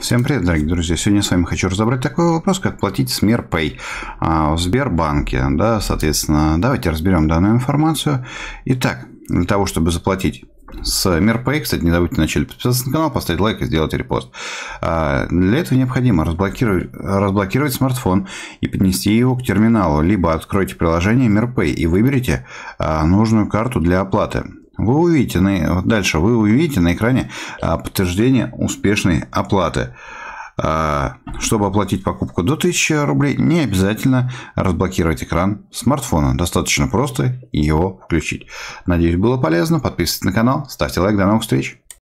Всем привет, дорогие друзья! Сегодня с вами хочу разобрать такой вопрос, как платить Смерпэй а, в Сбербанке. Да, соответственно, давайте разберем данную информацию. Итак, для того, чтобы заплатить с Мирпэй, кстати, не забудьте начали подписаться на канал, поставить лайк и сделать репост. А, для этого необходимо разблокировать, разблокировать смартфон и поднести его к терминалу, либо откройте приложение Мирпэй и выберите а, нужную карту для оплаты. Вы увидите на, вот дальше вы увидите на экране а, подтверждение успешной оплаты. А, чтобы оплатить покупку до 1000 рублей, не обязательно разблокировать экран смартфона. Достаточно просто его включить. Надеюсь, было полезно. Подписывайтесь на канал, ставьте лайк. До новых встреч!